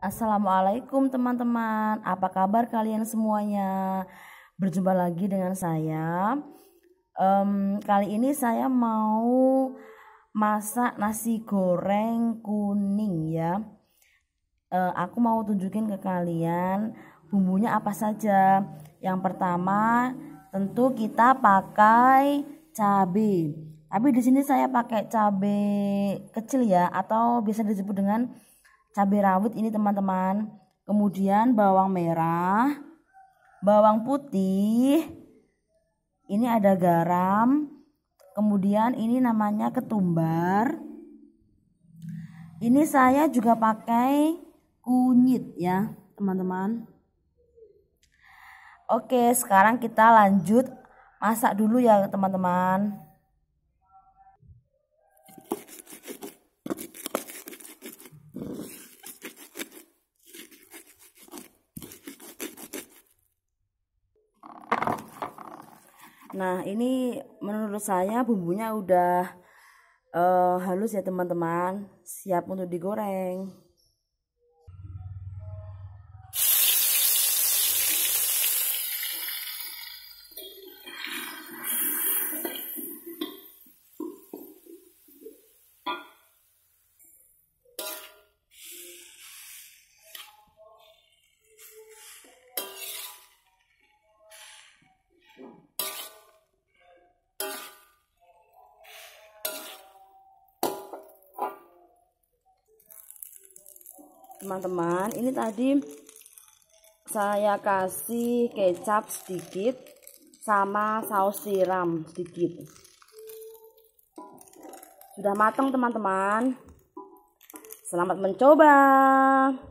Assalamualaikum teman-teman, apa kabar kalian semuanya? Berjumpa lagi dengan saya. Um, kali ini saya mau masak nasi goreng kuning ya. Uh, aku mau tunjukin ke kalian bumbunya apa saja. Yang pertama tentu kita pakai cabai. Tapi di sini saya pakai cabai kecil ya, atau bisa disebut dengan cabai rawit ini teman-teman kemudian bawang merah bawang putih ini ada garam kemudian ini namanya ketumbar ini saya juga pakai kunyit ya teman-teman oke sekarang kita lanjut masak dulu ya teman-teman Nah, ini menurut saya bumbunya udah uh, halus ya teman-teman, siap untuk digoreng. teman-teman ini tadi saya kasih kecap sedikit sama saus siram sedikit sudah matang teman-teman selamat mencoba